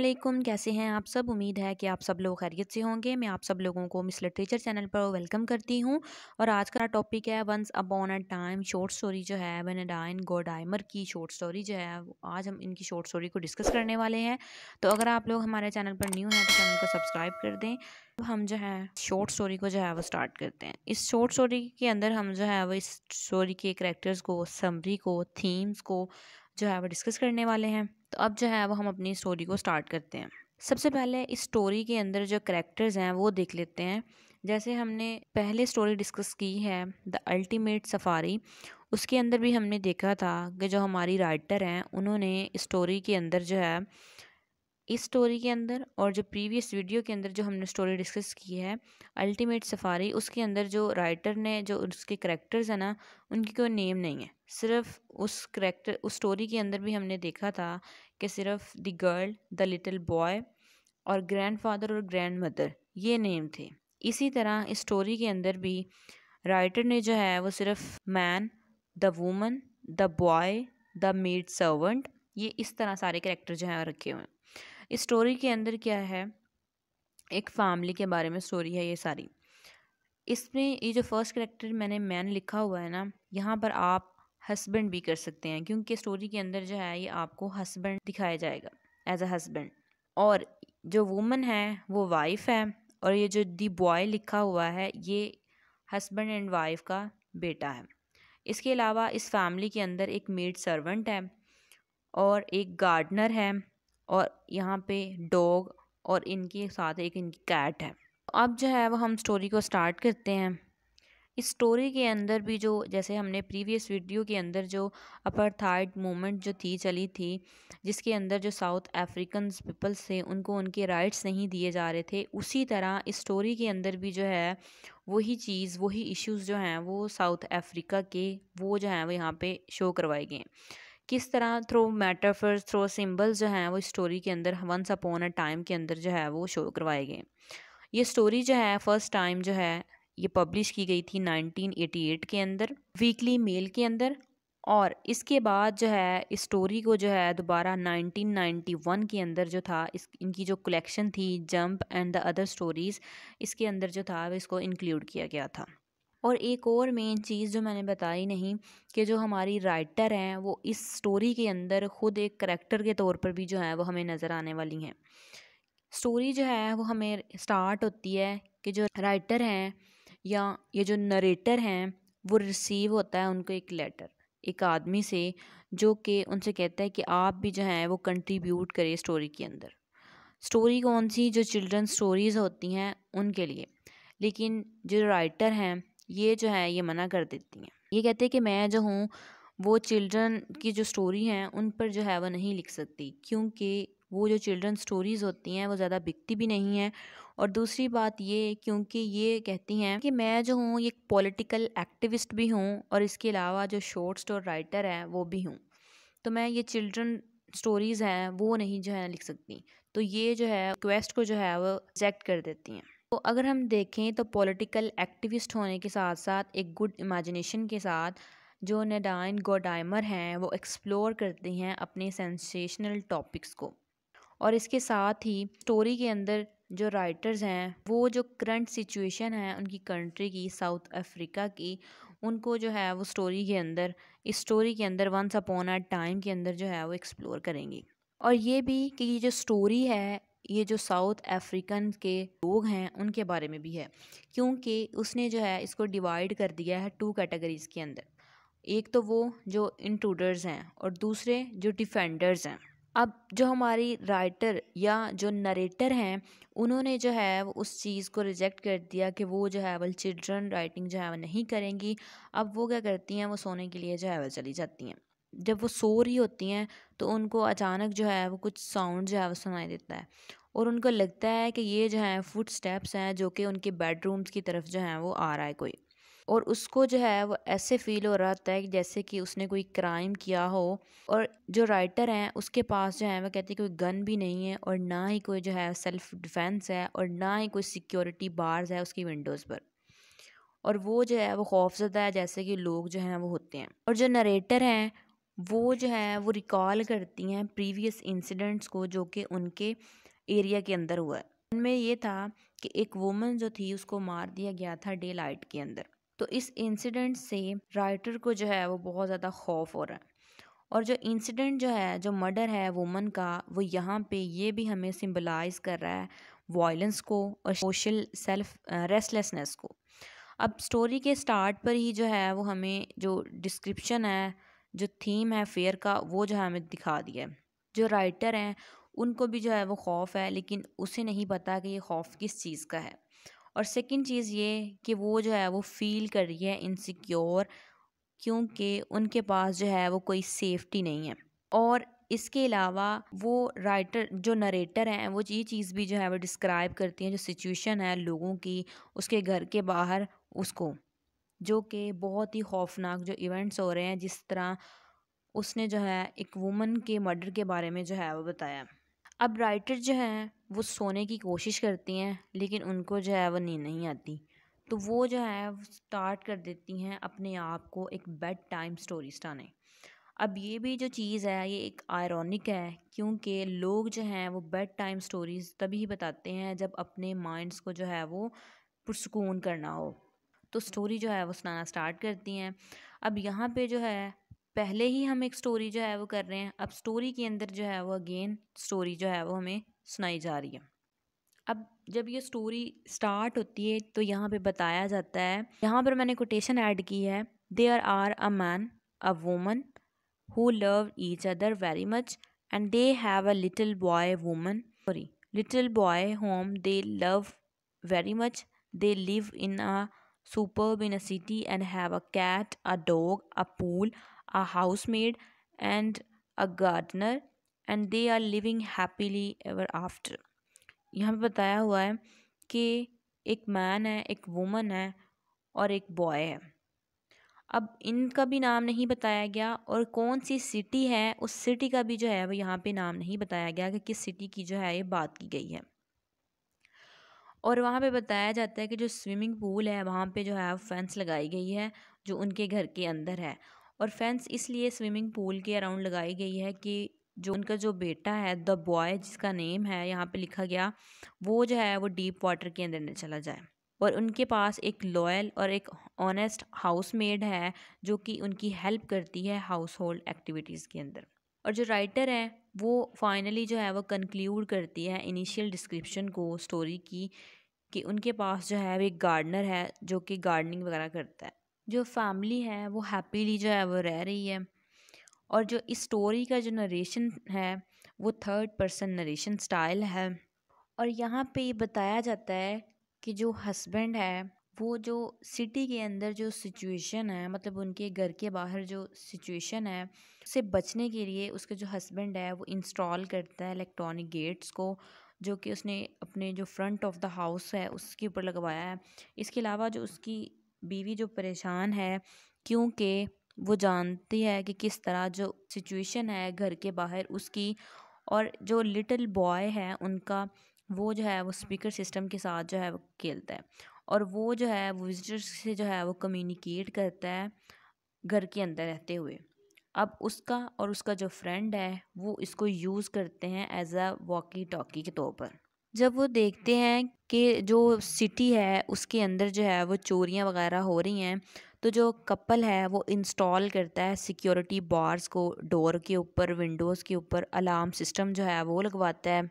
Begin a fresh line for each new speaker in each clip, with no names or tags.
अल्लाम कैसे हैं आप सब उम्मीद है कि आप सब लोग खैरियत से होंगे मैं आप सब लोगों को मिस लिटरेचर चैनल पर वेलकम करती हूं और आज का टॉपिक है once upon a time short story जो है डाइन गोडाइमर की शॉर्ट स्टोरी जो है आज हम इनकी शॉर्ट स्टोरी को डिस्कस करने वाले हैं तो अगर आप लोग हमारे चैनल पर न्यू हैं तो चैनल को सब्सक्राइब कर दें अब तो हम जो है शॉर्ट स्टोरी को जो है वो स्टार्ट करते हैं इस शॉर्ट स्टोरी के अंदर हम जो है वो इस स्टोरी के करेक्टर्स को समरी को थीम्स को जो है वो डिस्कस करने वाले हैं तो अब जो है वो हम अपनी स्टोरी को स्टार्ट करते हैं सबसे पहले इस स्टोरी के अंदर जो करेक्टर्स हैं वो देख लेते हैं जैसे हमने पहले स्टोरी डिस्कस की है द अल्टीमेट सफारी उसके अंदर भी हमने देखा था कि जो हमारी राइटर हैं उन्होंने स्टोरी के अंदर जो है इस स्टोरी के अंदर और जो प्रीवियस वीडियो के अंदर जो हमने स्टोरी डिस्कस की है अल्टीमेट सफारी उसके अंदर जो राइटर ने जो उसके करेक्टर्स हैं ना उनकी कोई नेम नहीं है सिर्फ उस करेक्टर उस स्टोरी के अंदर भी हमने देखा था कि सिर्फ the girl the little boy और ग्रैंडफादर और ग्रैंड मदर ये नेम थे इसी तरह इस स्टोरी के अंदर भी राइटर ने जो है वो सिर्फ man the woman the boy the maid servant ये इस तरह सारे करेक्टर जो हैं रखे हुए हैं इस स्टोरी के अंदर क्या है एक फैमिली के बारे में स्टोरी है ये सारी इसमें ये जो फर्स्ट करेक्टर मैंने मैन लिखा हुआ है ना यहाँ पर आप हस्बैंड भी कर सकते हैं क्योंकि स्टोरी के अंदर जो है ये आपको हस्बैंड दिखाया जाएगा एज अ हस्बैंड और जो वुमन है वो वाइफ है और ये जो दी बॉय लिखा हुआ है ये हस्बैंड एंड वाइफ का बेटा है इसके अलावा इस फैमिली के अंदर एक मेड सर्वेंट है और एक गार्डनर है और यहाँ पे डॉग और इनके साथ एक इनकी कैट है अब जो है वो हम स्टोरी को स्टार्ट करते हैं इस स्टोरी के अंदर भी जो जैसे हमने प्रीवियस वीडियो के अंदर जो अपर थर्ड मोमेंट जो थी चली थी जिसके अंदर जो साउथ अफ्रीकन पीपल्स थे उनको उनके राइट्स नहीं दिए जा रहे थे उसी तरह इस स्टोरी के अंदर भी जो है वही चीज़ वही इश्यूज़ जो हैं वो साउथ अफ्रीका के वो जो हैं वो यहाँ पे शो करवाए गए हैं किस तरह थ्रो मेटाफर्स थ्रो सिम्बल्स जो हैं वो स्टोरी के अंदर वंस अपॉन अ टाइम के अंदर जो है वो शो करवाए गए ये स्टोरी जो है फर्स्ट टाइम जो है ये पब्लिश की गई थी 1988 के अंदर वीकली मेल के अंदर और इसके बाद जो है इस स्टोरी को जो है दोबारा 1991 के अंदर जो था इस इनकी जो कलेक्शन थी jump and the other stories इसके अंदर जो था इसको इंक्लूड किया गया था और एक और मेन चीज़ जो मैंने बताई नहीं कि जो हमारी राइटर हैं वो इस स्टोरी के अंदर ख़ुद एक करेक्टर के तौर पर भी जो है वो हमें नज़र आने वाली हैं स्टोरी जो है वो हमें स्टार्ट होती है कि जो राइटर हैं या ये जो नरेटर हैं वो रिसीव होता है उनको एक लेटर एक आदमी से जो कि उनसे कहता है कि आप भी जो है वो कंट्रीब्यूट करें स्टोरी के अंदर स्टोरी कौन सी जो चिल्ड्रन स्टोरीज़ होती हैं उनके लिए लेकिन जो राइटर हैं ये जो है ये मना कर देती हैं ये कहते हैं कि मैं जो हूँ वो चिल्ड्रन की जो स्टोरी हैं उन पर जो है वह नहीं लिख सकती क्योंकि वो जो चिल्ड्रन स्टोरीज़ होती हैं वो ज़्यादा बिकती भी नहीं हैं और दूसरी बात ये क्योंकि ये कहती हैं कि मैं जो हूँ एक पॉलिटिकल एक्टिविस्ट भी हूँ और इसके अलावा जो शॉर्ट स्टोर राइटर हैं वो भी हूँ तो मैं ये चिल्ड्रन स्टोरीज़ हैं वो नहीं जो है लिख सकती तो ये जो है क्वेस्ट को जो है वो रिजेक्ट कर देती हैं तो अगर हम देखें तो पॉलिटिकल एक्टिविस्ट होने के साथ साथ एक गुड इमेजिनेशन के साथ जो नडाइन गोडाइमर हैं वो एक्सप्लोर करती हैं अपने सेंसेशनल टॉपिक्स को और इसके साथ ही स्टोरी के अंदर जो राइटर्स हैं वो जो करंट सिचुएशन है उनकी कंट्री की साउथ अफ्रीका की उनको जो है वो स्टोरी के अंदर इस स्टोरी के अंदर वंस अपॉन आ टाइम के अंदर जो है वो एक्सप्लोर करेंगी और ये भी कि ये जो स्टोरी है ये जो साउथ अफ्रीकन के लोग हैं उनके बारे में भी है क्योंकि उसने जो है इसको डिवाइड कर दिया है टू कैटेगरीज़ के अंदर एक तो वो जो इंट्रूडर्स हैं और दूसरे जो डिफेंडर्स हैं अब जो हमारी राइटर या जो नरेटर हैं उन्होंने जो है वो उस चीज़ को रिजेक्ट कर दिया कि वो जो है वो चिल्ड्रन राइटिंग जो है वो नहीं करेंगी अब वो क्या करती हैं वो सोने के लिए जो है वो चली जाती हैं जब वो सो रही होती हैं तो उनको अचानक जो है वो कुछ साउंड जो है वो सुनाई देता है और उनको लगता है कि ये जो है फुट स्टेप्स हैं जो कि उनके बेडरूम्स की तरफ जो है वो आ रहा है कोई और उसको जो है वो ऐसे फील हो रहा था कि जैसे कि उसने कोई क्राइम किया हो और जो राइटर हैं उसके पास जो है वो कहते हैं कोई गन भी नहीं है और ना ही कोई जो है सेल्फ डिफेंस है और ना ही कोई सिक्योरिटी बार्स है उसकी विंडोज़ पर और वो जो है वो खौफजदा है जैसे कि लोग जो हैं वो होते हैं और जो नरेटर हैं वो जो है वो रिकॉल करती हैं प्रीवियस इंसिडेंट्स को जो कि उनके एरिया के अंदर हुआ है उनमें ये था कि एक वूमन जो थी उसको मार दिया गया था डे लाइट के अंदर तो इस इंसिडेंट से राइटर को जो है वो बहुत ज़्यादा खौफ हो रहा है और जो इंसिडेंट जो है जो मर्डर है वुमन का वो यहाँ पे ये भी हमें सिम्बलाइज कर रहा है वायलेंस को और सोशल सेल्फ रेस्टलेसनेस को अब स्टोरी के स्टार्ट पर ही जो है वो हमें जो डिस्क्रिप्शन है जो थीम है फेयर का वो जो है हमें दिखा दिया है जो राइटर हैं उनको भी जो है वो खौफ है लेकिन उसे नहीं पता कि ये खौफ किस चीज़ का है और सेकंड चीज़ ये कि वो जो है वो फील कर रही है इनसिक्योर क्योंकि उनके पास जो है वो कोई सेफ्टी नहीं है और इसके अलावा वो राइटर जो नरेटर हैं वो ये चीज़ भी जो है वो डिस्क्राइब करती हैं जो सिचुएशन है लोगों की उसके घर के बाहर उसको जो कि बहुत ही खौफनाक जो इवेंट्स हो रहे हैं जिस तरह उसने जो है एक वुमन के मर्डर के बारे में जो है वो बताया अब राइटर जो हैं वो सोने की कोशिश करती हैं लेकिन उनको जो है वो नींद नहीं आती तो वो जो है स्टार्ट कर देती हैं अपने आप को एक बेड टाइम स्टोरी सुनाने अब ये भी जो चीज़ है ये एक आयरनिक है क्योंकि लोग जो हैं वो बेड टाइम स्टोरीज़ तभी बताते हैं जब अपने माइंड्स को जो है वो पुरसकून करना हो तो स्टोरी जो है वो सुनाना स्टार्ट करती हैं अब यहाँ पे जो है पहले ही हम एक स्टोरी जो है वो कर रहे हैं अब स्टोरी के अंदर जो है वो अगेन स्टोरी जो है वो हमें सुनाई जा रही है अब जब ये स्टोरी स्टार्ट होती है तो यहाँ पे बताया जाता है यहाँ पर मैंने कोटेशन ऐड की है there are a man a woman who love each other very much and they have a little boy woman sorry little boy home they love very much they live in a superb in a city and have a cat, a dog, a pool, a housemaid, and a gardener, and they are living happily ever after. यहाँ पर बताया हुआ है कि एक man है एक woman है और एक बॉय है अब इनका भी नाम नहीं बताया गया और कौन सी सिटी है उस सिटी का भी जो है वो यहाँ पे नाम नहीं बताया गया कि किस सिटी की जो है ये बात की गई है और वहाँ पे बताया जाता है कि जो स्विमिंग पूल है वहाँ पे जो है फेंस लगाई गई है जो उनके घर के अंदर है और फेंस इसलिए स्विमिंग पूल के अराउंड लगाई गई है कि जो उनका जो बेटा है द बॉय जिसका नेम है यहाँ पे लिखा गया वो जो है वो डीप वाटर के अंदर न चला जाए और उनके पास एक लॉयल और एक ऑनेस्ट हाउस मेड है जो कि उनकी हेल्प करती है हाउस होल्ड एक्टिविटीज़ के अंदर और जो राइटर है वो फाइनली जो है वो कंक्लूड करती है इनिशियल डिस्क्रिप्शन को स्टोरी की कि उनके पास जो है वो एक गार्डनर है जो कि गार्डनिंग वगैरह करता है जो फैमिली है वो हैप्पीली जो है वो रह रही है और जो इस स्टोरी का जो नरेशन है वो थर्ड पर्सन नरेशन स्टाइल है और यहाँ पे ये बताया जाता है कि जो हस्बैंड है वो जो सिटी के अंदर जो सिचुएशन है मतलब उनके घर के बाहर जो सिचुएशन है उससे बचने के लिए उसके जो हस्बैंड है वो इंस्टॉल करता है इलेक्ट्रॉनिक गेट्स को जो कि उसने अपने जो फ्रंट ऑफ द हाउस है उसके ऊपर लगवाया है इसके अलावा जो उसकी बीवी जो परेशान है क्योंकि वो जानती है कि किस तरह जो सिचुएशन है घर के बाहर उसकी और जो लिटिल बॉय है उनका वो जो है वो स्पीकर सिस्टम के साथ जो है वो खेलता है और वो जो है वो विजिटर्स से जो है वो कम्युनिकेट करता है घर के अंदर रहते हुए अब उसका और उसका जो फ्रेंड है वो इसको यूज़ करते हैं एज अ वॉकी टॉकी के तौर पर जब वो देखते हैं कि जो सिटी है उसके अंदर जो है वो चोरियां वगैरह हो रही हैं तो जो कपल है वो इंस्टॉल करता है सिक्योरिटी बार्स को डोर के ऊपर विंडोज़ के ऊपर अलार्म सिस्टम जो है वो लगवाता है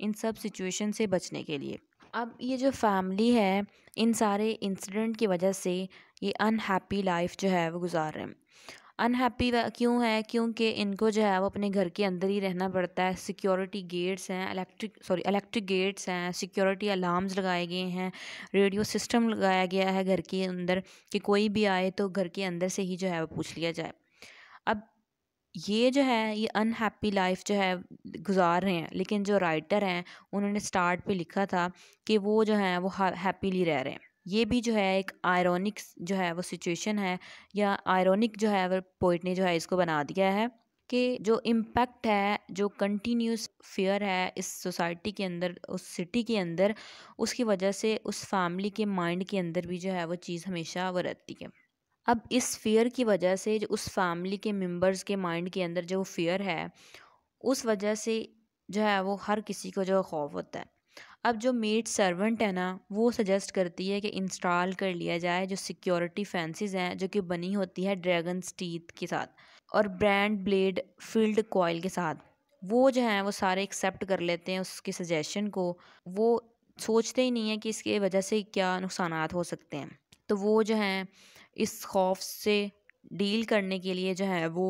इन सब सिचुएशन से बचने के लिए अब ये जो फ़ैमिली है इन सारे इंसिडेंट की वजह से ये अनहैप्पी लाइफ जो है वो गुजार रहे हैं अनहैप्पी क्यों है क्योंकि इनको जो है वो अपने घर के अंदर ही रहना पड़ता है सिक्योरिटी गेट्स हैं इलेक्ट्रिक सॉरी इलेक्ट्रिक गेट्स हैं सिक्योरिटी अलार्म्स लगाए गए हैं रेडियो सिस्टम लगाया गया है घर के अंदर कि कोई भी आए तो घर के अंदर से ही जो है वो पूछ लिया जाए ये जो है ये अनहैप्पी लाइफ जो है गुजार रहे हैं लेकिन जो राइटर हैं उन्होंने स्टार्ट पे लिखा था कि वो जो है वो हैप्पीली रह रहे हैं ये भी जो है एक आयरनिक जो है वो सिचुएशन है या आयरनिक जो है वो पोइट ने जो है इसको बना दिया है कि जो इम्पैक्ट है जो कंटिन्यूस फेयर है इस सोसाइटी के अंदर उस सिटी के अंदर उसकी वजह से उस फैमिली के माइंड के अंदर भी जो है वो चीज़ हमेशा वो रहती है अब इस फ़ियर की वजह से जो उस फैमिली के मेंबर्स के माइंड के अंदर जो फ़ियर है उस वजह से जो है वो हर किसी को जो खौफ होता है अब जो मेड सर्वेंट है ना वो सजेस्ट करती है कि इंस्टॉल कर लिया जाए जो सिक्योरिटी फैंसिस हैं जो कि बनी होती है ड्रैगन टीथ के साथ और ब्रांड ब्लेड फील्ड कॉयल के साथ वो जो हैं वो सारे एक्सेप्ट कर लेते हैं उसकी सजेशन को वो सोचते ही नहीं है कि इसके वजह से क्या नुकसान हो सकते हैं तो वो जो हैं इस खौफ से डील करने के लिए जो है वो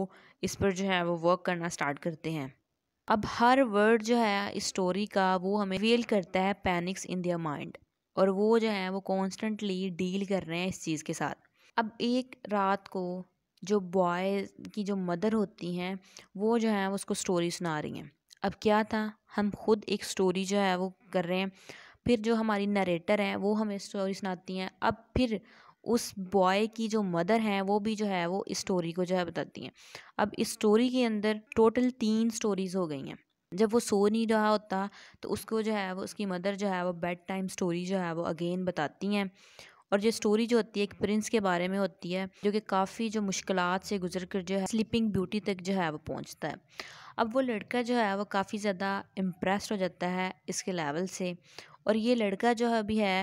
इस पर जो है वो वर्क करना स्टार्ट करते हैं अब हर वर्ड जो है इस स्टोरी का वो हमें फील करता है पैनिक्स इन दियर माइंड और वो जो है वो कॉन्स्टेंटली डील कर रहे हैं इस चीज़ के साथ अब एक रात को जो बॉय की जो मदर होती हैं वो जो है उसको स्टोरी सुना रही हैं अब क्या था हम खुद एक स्टोरी जो है वो कर रहे हैं फिर जो हमारी नरेटर हैं वो हमें स्टोरी सुनाती हैं अब फिर उस बॉय की जो मदर हैं वो भी जो है वो स्टोरी को जो है बताती हैं अब इस स्टोरी के अंदर टोटल तीन स्टोरीज़ हो गई हैं जब वो सो नहीं रहा होता तो उसको जो है वो उसकी मदर जो है वो बेड टाइम स्टोरी जो है वो अगेन बताती हैं और ये स्टोरी जो होती है एक प्रिंस के बारे में होती है जो कि काफ़ी जो मुश्किल से गुजर कर जो है स्लीपिंग ब्यूटी तक जो है वो पहुँचता है अब वो लड़का जो है वो काफ़ी ज़्यादा इम्प्रेस हो जाता है इसके लेवल से और ये लड़का जो है अभी है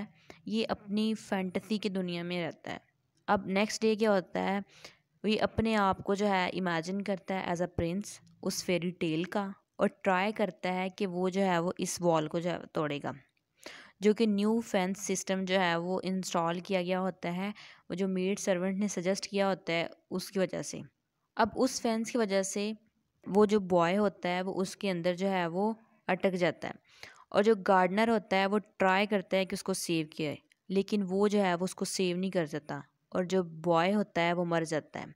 ये अपनी फैंटसी की दुनिया में रहता है अब नेक्स्ट डे क्या होता है ये अपने आप को जो है इमेजिन करता है एज अ प्रिंस उस फेरी टेल का और ट्राई करता है कि वो जो है वो इस वॉल को जो है तोड़ेगा जो कि न्यू फैंस सिस्टम जो है वो इंस्टॉल किया गया होता है वो जो मेड सर्वेंट ने सजेस्ट किया होता है उसकी वजह से अब उस फैंस की वजह से वो जो बॉय होता है वो उसके अंदर जो है वो अटक जाता है और जो गार्डनर होता है वो ट्राई करता है कि उसको सेव किया है लेकिन वो जो है वो उसको सेव नहीं कर सकता और जो बॉय होता है वो मर जाता है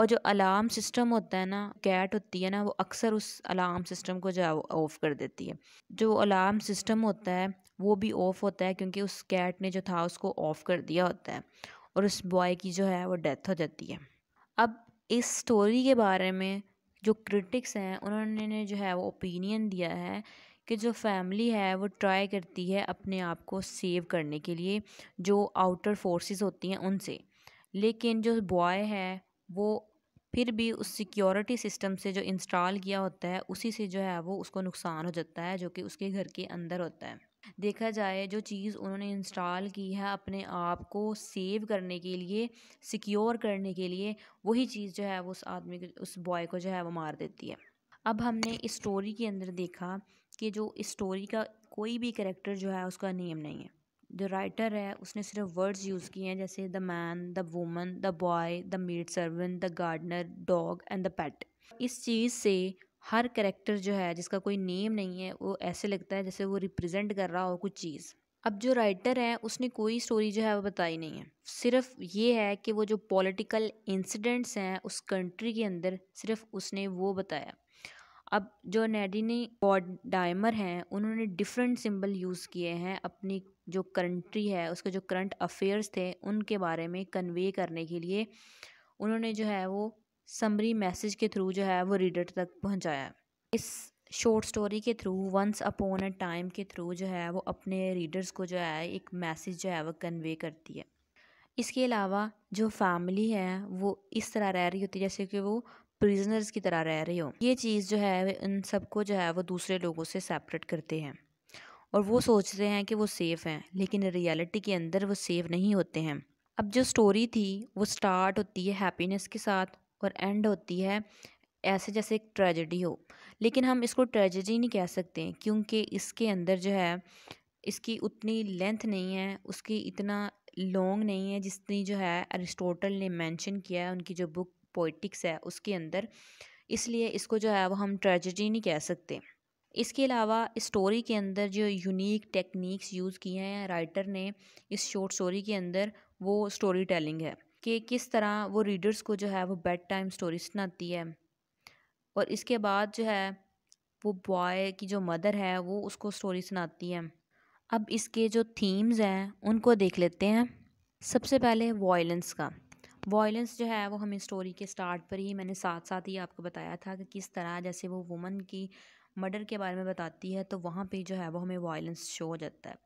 और जो अलार्म सिस्टम होता है ना कैट होती है ना वो अक्सर उस अलार्म सिस्टम को जो है वो ऑफ़ कर देती है जो अलार्म सिस्टम होता है वो भी ऑफ़ होता है क्योंकि उस कैट ने जो था उसको ऑफ़ कर दिया होता है और उस बॉय की जो है वो डेथ हो जाती है अब इस स्टोरी के बारे में जो क्रिटिक्स हैं उन्होंने जो है वो ओपिनियन दिया है कि जो फैमिली है वो ट्राई करती है अपने आप को सेव करने के लिए जो आउटर फोर्सेस होती हैं उनसे लेकिन जो बॉय है वो फिर भी उस सिक्योरिटी सिस्टम से जो इंस्टॉल किया होता है उसी से जो है वो उसको नुकसान हो जाता है जो कि उसके घर के अंदर होता है देखा जाए जो चीज़ उन्होंने इंस्टॉल की है अपने आप को सेव करने के लिए सिक्योर करने के लिए वही चीज़ जो है वो उस आदमी को उस बॉय को जो है वो मार देती है अब हमने इस स्टोरी के अंदर देखा कि जो स्टोरी का कोई भी करेक्टर जो है उसका नेम नहीं है जो राइटर है उसने सिर्फ वर्ड्स यूज़ किए हैं जैसे the man the woman the boy the maid servant the gardener dog and the pet इस चीज़ से हर करेक्टर जो है जिसका कोई नेम नहीं है वो ऐसे लगता है जैसे वो रिप्रेजेंट कर रहा हो कुछ चीज़ अब जो राइटर है उसने कोई स्टोरी जो है वो बताई नहीं है सिर्फ ये है कि वो जो पॉलिटिकल इंसिडेंट्स हैं उस कंट्री के अंदर सिर्फ उसने वो बताया अब जो नेडिनी बॉड डायमर हैं उन्होंने डिफरेंट सिंबल यूज़ किए हैं अपनी जो कंट्री है उसके जो करंट अफेयर्स थे उनके बारे में कन्वे करने के लिए उन्होंने जो है वो समरी मैसेज के थ्रू जो है वो रीडर तक पहुंचाया इस शॉर्ट स्टोरी के through once upon a time के थ्रू जो है वो अपने रीडर्स को जो है एक मैसेज जो है वो कन्वे करती है इसके अलावा जो फैमिली है वो इस तरह रह रही होती है जैसे कि वो प्रिजनर्स की तरह रह रहे हो ये चीज़ जो है इन सबको जो है वो दूसरे लोगों से सेपरेट करते हैं और वो सोचते हैं कि वो सेफ़ हैं लेकिन रियलिटी के अंदर वो सेफ़ नहीं होते हैं अब जो स्टोरी थी वो स्टार्ट होती है हैप्पीनेस के साथ और एंड होती है ऐसे जैसे एक ट्रेजेडी हो लेकिन हम इसको ट्रेजेडी नहीं कह सकते क्योंकि इसके अंदर जो है इसकी उतनी लेंथ नहीं है उसकी इतना लॉन्ग नहीं है जितनी जो है अरिस्टोटल ने मेंशन किया है उनकी जो बुक पोइटिक्स है उसके अंदर इसलिए इसको जो है वो हम ट्रेजडी नहीं कह सकते इसके अलावा स्टोरी के अंदर जो यूनिक टेक्निक्स यूज़ किए हैं राइटर ने इस शॉर्ट स्टोरी के अंदर वो स्टोरी टेलिंग है कि किस तरह वो रीडर्स को जो है वो बेड टाइम स्टोरी सुनाती है और इसके बाद जो है वो बॉय की जो मदर है वो उसको स्टोरी सुनाती है अब इसके जो थीम्स हैं उनको देख लेते हैं सबसे पहले वॉयलेंस का वॉयलेंस जो है वो हमें स्टोरी के स्टार्ट पर ही मैंने साथ साथ ही आपको बताया था कि किस तरह जैसे वो वुमन की मर्डर के बारे में बताती है तो वहाँ पे जो है वो हमें वायलेंस शो हो जाता है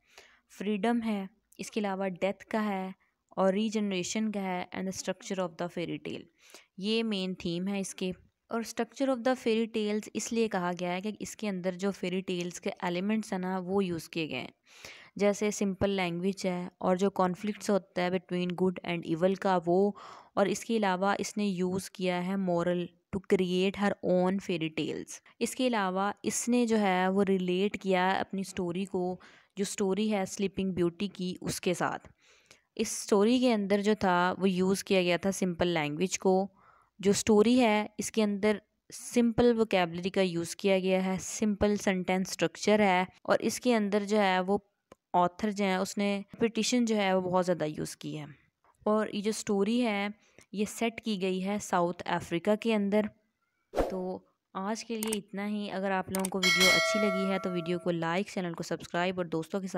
फ्रीडम है इसके अलावा डेथ का है और रीजनरेशन का है and the structure of the fairy tale ये मेन थीम है इसके और structure of the fairy tales इसलिए कहा गया है कि इसके अंदर जो फेरी टेल्स के एलिमेंट्स हैं ना वो यूज़ किए गए हैं जैसे सिंपल लैंग्वेज है और जो कॉन्फ्लिक्ट्स होता है बिटवीन गुड एंड ईवल का वो और इसके अलावा इसने यूज़ किया है moral to create her own fairy tales इसके अलावा इसने जो है वो रिलेट किया है अपनी स्टोरी को जो स्टोरी है स्लीपिंग ब्यूटी की उसके साथ इस स्टोरी के अंदर जो था वो यूज़ किया गया था सिंपल लैंग्वेज को जो स्टोरी है इसके अंदर सिंपल वोकेबलरी का यूज़ किया गया है सिंपल सेंटेंस स्ट्रक्चर है और इसके अंदर जो है वो ऑथर जो है उसने पिटिशन जो है वो बहुत ज़्यादा यूज़ की है और ये जो स्टोरी है ये सेट की गई है साउथ अफ्रीका के अंदर तो आज के लिए इतना ही अगर आप लोगों को वीडियो अच्छी लगी है तो वीडियो को लाइक चैनल को सब्सक्राइब और दोस्तों के साथ